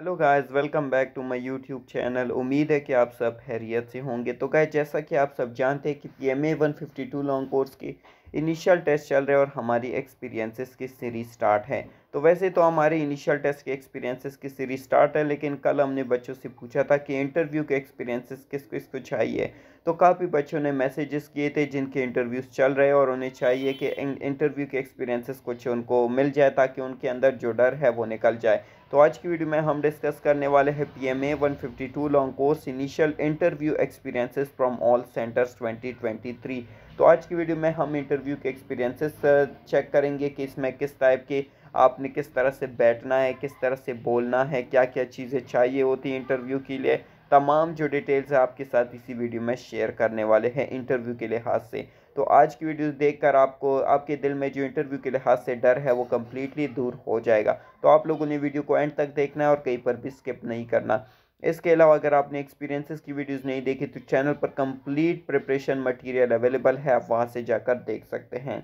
hello guys welcome back to my YouTube channel उम्मीद है कि आप सब हैरियत से होंगे तो गाय जैसा कि आप सब जानते हैं कि P M A one fifty two long course के इनिशियल टेस्ट चल रहे हैं और हमारी एक्सपीरियंसेस की सीरीज स्टार्ट है तो वैसे तो हमारे इनिशियल टेस्ट के एक्सपीरियंसेस की सीरीज स्टार्ट है लेकिन कल हमने बच्चों से पूछा था कि इंटरव्यू के एक्सपीरियंसेस किस किस को चाहिए तो काफ़ी बच्चों ने मैसेजेस किए थे जिनके इंटरव्यूज़ चल रहे और उन्हें चाहिए कि इंटरव्यू के एक्सपीरियंसेस कुछ उनको मिल जाए ताकि उनके अंदर जो डर है वो निकल जाए तो आज की वीडियो में हम डिस्कस करने वाले हैं P M A one fifty two long course initial interview experiences from all centres twenty twenty three तो आज की वीडियो में हम इंटरव्यू के एक्सपीरियंसेस चेक uh, करेंगे कि इसमें किस टाइप के आपने किस तरह से बैठना है किस तरह से बोलना है क्या क्या चीज़ें चाहिए होती इंटरव्यू के लिए तमाम जो डिटेल्स है आपके साथ इसी वीडियो में शेयर करने वाले हैं इंटरव्यू के लिहाज से तो आज की वीडियो देखकर आपको आपके दिल में जो इंटरव्यू के लिहाज से डर है वो कम्प्लीटली दूर हो जाएगा तो आप लोगों ने वीडियो को एंड तक देखना है और कहीं पर भी स्किप नहीं करना इसके अलावा अगर आपने एक्सपीरियंसेस की वीडियोस नहीं देखी तो चैनल पर कंप्लीट प्रिपरेशन मटेरियल अवेलेबल है आप वहाँ से जाकर देख सकते हैं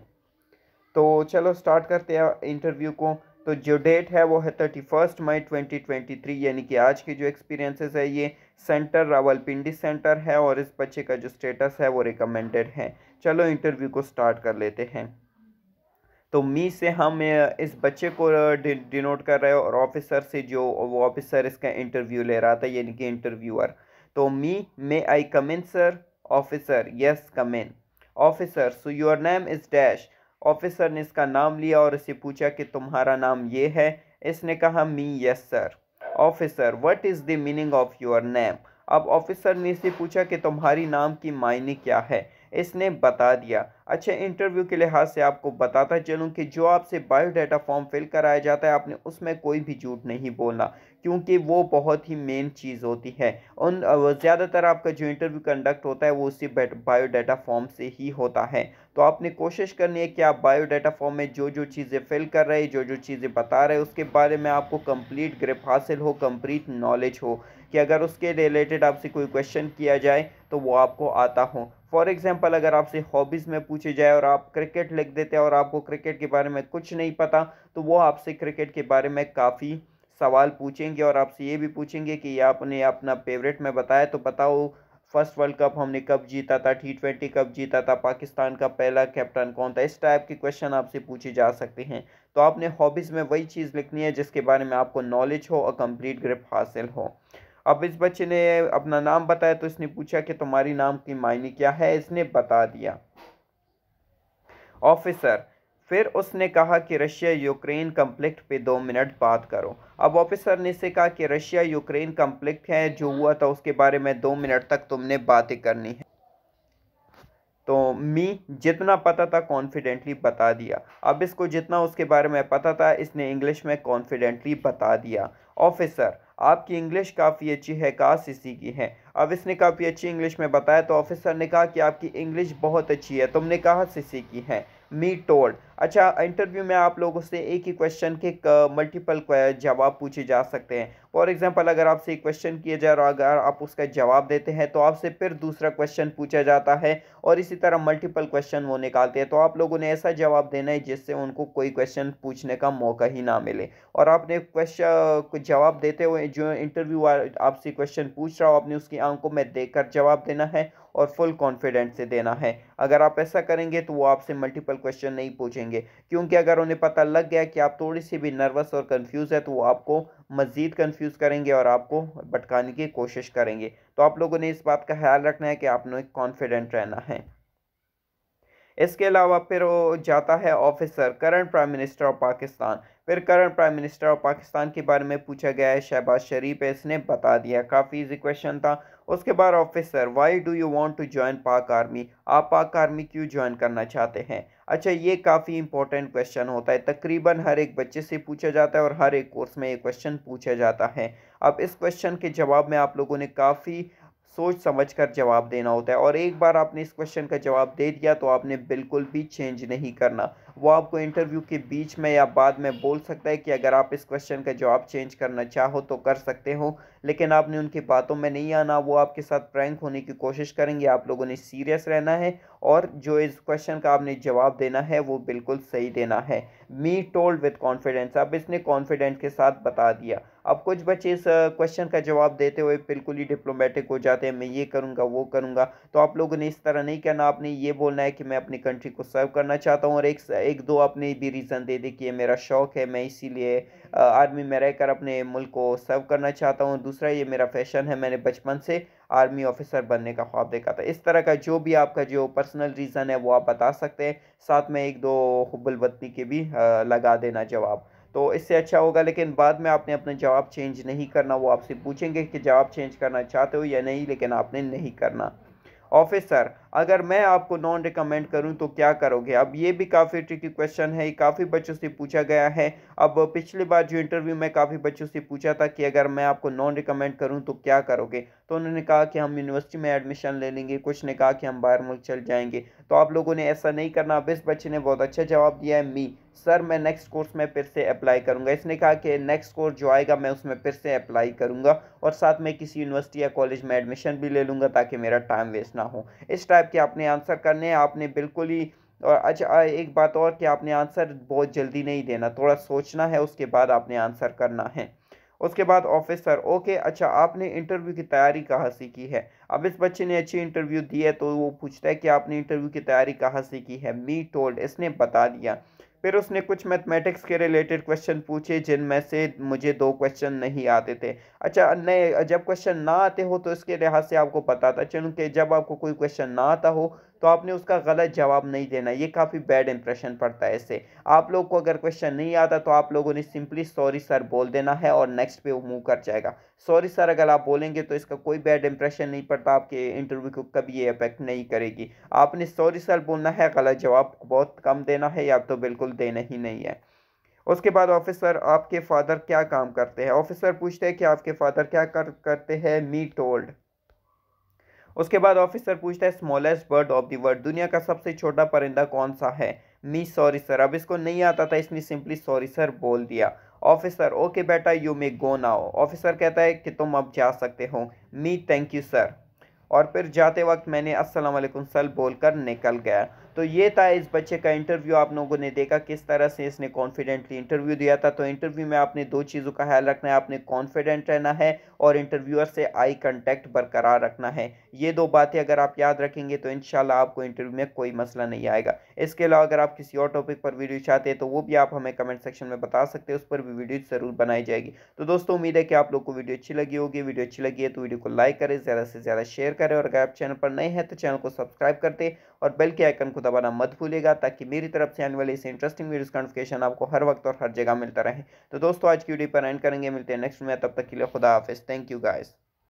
तो चलो स्टार्ट करते हैं इंटरव्यू को तो जो डेट है वो है thirty first May twenty twenty three यानी कि आज की जो एक्सपीरियंसेस है ये सेंटर रावलपिंडी सेंटर है और इस बच्चे का जो स्टेटस है वो रिकमेंडेड है चलो इंटरव्यू को स्टार्ट कर लेते हैं तो मी से हम इस बच्चे को डिनोट कर रहे हो और ऑफिसर से जो वो ऑफिसर इसका इंटरव्यू ले रहा था यानी कि इंटरव्यूअर तो me may I come in sir officer yes come in officer so your name is dash officer ने इसका नाम लिया और इसे पूछा कि तुम्हारा नाम ये है इसने कहा me yes sir officer what is the meaning of your name अब ऑफिसर ने इसे पूछा कि तुम्हारी नाम की मायने क्या है इसने बता दिया अच्छा इंटरव्यू के लिहाज से आपको बताता चलूँ कि जो आपसे बायोडाटा फॉर्म फिल कराया जाता है आपने उसमें कोई भी झूठ नहीं बोलना क्योंकि वो बहुत ही मेन चीज़ होती है उन ज़्यादातर आपका जो इंटरव्यू कंडक्ट होता है वो उसी बायोडाटा फॉर्म से ही होता है तो आपने कोशिश करनी है कि आप बायोडाटा फॉर्म में जो जो चीज़ें फिल कर रहे हैं जो जो चीज़ें बता रहे उसके बारे में आपको कंप्लीट ग्रिप हासिल हो कंप्लीट नॉलेज हो कि अगर उसके रिलेटेड आपसे कोई क्वेश्चन किया जाए तो वो आपको आता हो फॉर एग्ज़ाम्पल अगर आपसे हॉबीज़ में पूछे जाए और आप क्रिकेट लिख देते हैं और आपको क्रिकेट के बारे में कुछ नहीं पता तो वो आपसे क्रिकेट के बारे में काफ़ी सवाल पूछेंगे और आपसे ये भी पूछेंगे कि आपने अपना फेवरेट में बताया तो बताओ फर्स्ट वर्ल्ड कप हमने कब जीता था टी ट्वेंटी कब जीता था पाकिस्तान का पहला कैप्टन कौन था इस टाइप के क्वेश्चन आपसे पूछे जा सकते हैं तो आपने हॉबीज़ में वही चीज़ लिखनी है जिसके बारे में आपको नॉलेज हो और कंप्लीट ग्रिप हासिल हो अब इस बच्चे ने अपना नाम बताया तो इसने पूछा कि तुम्हारी नाम की मायने क्या है इसने बता दिया ऑफिसर फिर उसने कहा कि रशिया यूक्रेन कम्प्लिक्ट पे दो मिनट बात करो अब ऑफिसर ने इसे कहा कि रशिया यूक्रेन कम्प्लिक्ट है जो हुआ था उसके बारे में दो मिनट तक तुमने बातें करनी है तो मी जितना पता था कॉन्फिडेंटली बता दिया अब इसको जितना उसके बारे में पता था इसने इंग्लिश में कॉन्फिडेंटली बता दिया ऑफिसर आपकी इंग्लिश काफ़ी अच्छी है कहा इसी की है अब इसने काफ़ी अच्छी इंग्लिश में बताया तो ऑफिसर ने कहा कि आपकी इंग्लिश बहुत अच्छी है तुमने कहा सिसी की है मी टोल्ड अच्छा इंटरव्यू में आप लोगों से एक ही क्वेश्चन के मल्टीपल जवाब पूछे जा सकते हैं फॉर एग्जाम्पल अगर आपसे एक क्वेश्चन किया जाए और अगर आप उसका जवाब देते हैं तो आपसे फिर दूसरा क्वेश्चन पूछा जाता है और इसी तरह मल्टीपल क्वेश्चन वो निकालते हैं तो आप लोगों ने ऐसा जवाब देना है जिससे उनको कोई क्वेश्चन पूछने का मौका ही ना मिले और आपने क्वेश्चन जवाब देते हुए जो इंटरव्यू आपसे क्वेश्चन पूछ रहा हो आपने उसकी आंखों में कर जवाब देना है और फुल कॉन्फिडेंस से देना है अगर आप ऐसा करेंगे तो वो आपसे मल्टीपल क्वेश्चन नहीं पूछेंगे क्योंकि अगर उन्हें पता लग गया कि आप थोड़ी सी भी नर्वस और कन्फ्यूज़ है तो वो आपको मज़ीद कन्फ्यूज करेंगे और आपको भटकाने की कोशिश करेंगे तो आप लोगों ने इस बात का ख्याल रखना है कि आप लोग कॉन्फिडेंट रहना है इसके अलावा फिर वो जाता है officer current prime minister of Pakistan फिर current prime minister of Pakistan के बारे में पूछा गया है शहबाज शरीफ है इसने बता दिया काफ़ी इजी क्वेश्चन था उसके बाद officer why do you want to join Pak army आप पाक आर्मी क्यों ज्वाइन करना चाहते हैं अच्छा ये काफ़ी इंपॉर्टेंट क्वेश्चन होता है तकरीबन हर एक बच्चे से पूछा जाता है और हर एक कोर्स में ये क्वेश्चन पूछा जाता है अब इस क्वेश्चन के जवाब में आप लोगों ने काफ़ी सोच समझ कर जवाब देना होता है और एक बार आपने इस क्वेश्चन का जवाब दे दिया तो आपने बिल्कुल भी चेंज नहीं करना वो आपको इंटरव्यू के बीच में या बाद में बोल सकता है कि अगर आप इस क्वेश्चन का जवाब चेंज करना चाहो तो कर सकते हो लेकिन आपने उनकी बातों में नहीं आना वो आपके साथ प्रैंक होने की कोशिश करेंगे आप लोगों ने सीरियस रहना है और जो इस क्वेश्चन का आपने जवाब देना है वो बिल्कुल सही देना है मी टोल्ड विद कॉन्फिडेंस अब इसने कॉन्फिडेंट के साथ बता दिया अब कुछ बच्चे इस क्वेश्चन का जवाब देते हुए बिल्कुल ही डिप्लोमेटिक हो जाते हैं मैं ये करूँगा वो करूँगा तो आप लोगों ने इस तरह नहीं करना आपने ये बोलना है कि मैं अपनी कंट्री को सर्व करना चाहता हूँ और एक एक दो आपने भी रीज़न दे दे कि ये मेरा शौक़ है मैं इसीलिए आर्मी में रहकर अपने मुल्क को सर्व करना चाहता हूँ दूसरा ये मेरा फैशन है मैंने बचपन से आर्मी ऑफिसर बनने का ख्वाब देखा था इस तरह का जो भी आपका जो पर्सनल रीज़न है वो आप बता सकते हैं साथ में एक दो हुबल के भी लगा देना जवाब तो इससे अच्छा होगा लेकिन बाद में आपने अपना जवाब चेंज नहीं करना वो आपसे पूछेंगे कि जवाब चेंज करना चाहते हो या नहीं लेकिन आपने नहीं करना ऑफिसर अगर मैं आपको नॉन रिकमेंड करूं तो क्या करोगे अब ये भी काफ़ी ट्रिकी क्वेश्चन है काफ़ी बच्चों से पूछा गया है अब पिछली बार जो इंटरव्यू में काफ़ी बच्चों से पूछा था कि अगर मैं आपको नॉन रिकमेंड करूं तो क्या करोगे तो उन्होंने कहा कि हम यूनिवर्सिटी में एडमिशन ले लेंगे कुछ ने कहा कि हम बाहर मुल्क चल जाएंगे तो आप लोगों ने ऐसा नहीं करना अब इस बच्चे ने बहुत अच्छा जवाब दिया है मी सर मैं नेक्स्ट कोर्स में फिर से अप्लाई करूंगा इसने कहा कि नेक्स्ट कोर्स जो आएगा मैं उसमें फिर से अप्लाई करूंगा और साथ में किसी यूनिवर्सिटी या कॉलेज में एडमिशन भी ले लूँगा ताकि मेरा टाइम वेस्ट ना हो इस लगता है कि आपने आंसर करने हैं आपने बिल्कुल ही और अच्छा एक बात और कि आपने आंसर बहुत जल्दी नहीं देना थोड़ा सोचना है उसके बाद आपने आंसर करना है उसके बाद ऑफिसर ओके अच्छा आपने इंटरव्यू की तैयारी कहाँ सीखी है अब इस बच्चे ने अच्छी इंटरव्यू दी है तो वो पूछता है कि आपने इंटरव्यू की तैयारी कहाँ सीखी है मी टोल्ड इसने बता दिया फिर उसने कुछ मैथमेटिक्स के रिलेटेड क्वेश्चन पूछे जिनमें से मुझे दो क्वेश्चन नहीं आते थे अच्छा नए जब क्वेश्चन ना आते हो तो इसके लिहाज से आपको पता था चलूँ कि जब आपको कोई क्वेश्चन ना आता हो तो आपने उसका गलत जवाब नहीं देना ये काफ़ी बैड इंप्रेशन पड़ता है इससे आप लोग को अगर क्वेश्चन नहीं आता तो आप लोगों ने सिंपली सॉरी सर बोल देना है और नेक्स्ट पे वो मूव कर जाएगा सॉरी सर अगर आप बोलेंगे तो इसका कोई बैड इंप्रेशन नहीं पड़ता आपके इंटरव्यू को कभी ये अफेक्ट नहीं करेगी आपने सॉरी सर बोलना है गलत जवाब बहुत कम देना है या तो बिल्कुल देना ही नहीं है उसके बाद ऑफिसर आपके फादर क्या काम करते हैं ऑफिसर पूछते हैं कि आपके फादर क्या कर करते हैं मी टोल्ड उसके बाद ऑफिसर पूछता है smallest bird of the world दुनिया का सबसे छोटा परिंदा कौन सा है मी सॉरी सर अब इसको नहीं आता था इसने सिंपली सॉरी सर बोल दिया ऑफिसर ओके बेटा you may go now officer कहता है कि तुम अब जा सकते हो मी थैंक यू सर और फिर जाते वक्त मैंने असलम सर सर बोलकर निकल गया तो ये था इस बच्चे का इंटरव्यू आप लोगों ने देखा किस तरह से इसने कॉन्फिडेंटली इंटरव्यू दिया था तो इंटरव्यू में आपने दो चीज़ों का ख्याल रखना है आपने कॉन्फिडेंट रहना है और इंटरव्यूअर से आई कॉन्टैक्ट बरकरार रखना है ये दो बातें अगर आप याद रखेंगे तो इन आपको इंटरव्यू में कोई मसला नहीं आएगा इसके अलावा अगर आप किसी और टॉपिक पर वीडियो चाहते हैं तो वो भी आप हमें कमेंट सेक्शन में बता सकते हैं उस पर भी वीडियो ज़रूर बनाई जाएगी तो दोस्तों उम्मीद है कि आप लोग को वीडियो अच्छी लगी होगी वीडियो अच्छी लगी है तो वीडियो को लाइक करें ज़्यादा से ज़्यादा शेयर करें और अगर आप चैनल पर नए हैं तो चैनल को सब्सक्राइब करते और बेल के आइकन को दबाना मत भूलेगा ताकि मेरी तरफ से आने वाले इस इंटरेस्टिंग वीडियोस का नोटिफिकेशन आपको हर वक्त और हर जगह मिलता रहे तो दोस्तों आज की वीडियो पर एंड करेंगे मिलते हैं नेक्स्ट में तब तक के लिए खुदा हाफिज़ थैंक यू गाइज़